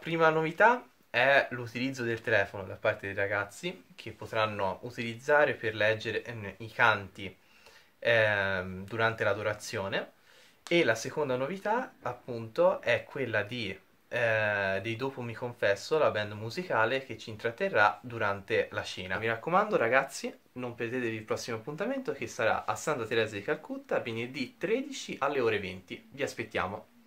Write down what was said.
prima novità è l'utilizzo del telefono da parte dei ragazzi che potranno utilizzare per leggere i canti eh, durante l'adorazione e la seconda novità appunto è quella di, eh, di Dopo mi confesso, la band musicale che ci intratterrà durante la cena. Mi raccomando ragazzi, non perdetevi il prossimo appuntamento che sarà a Santa Teresa di Calcutta venerdì 13 alle ore 20. Vi aspettiamo!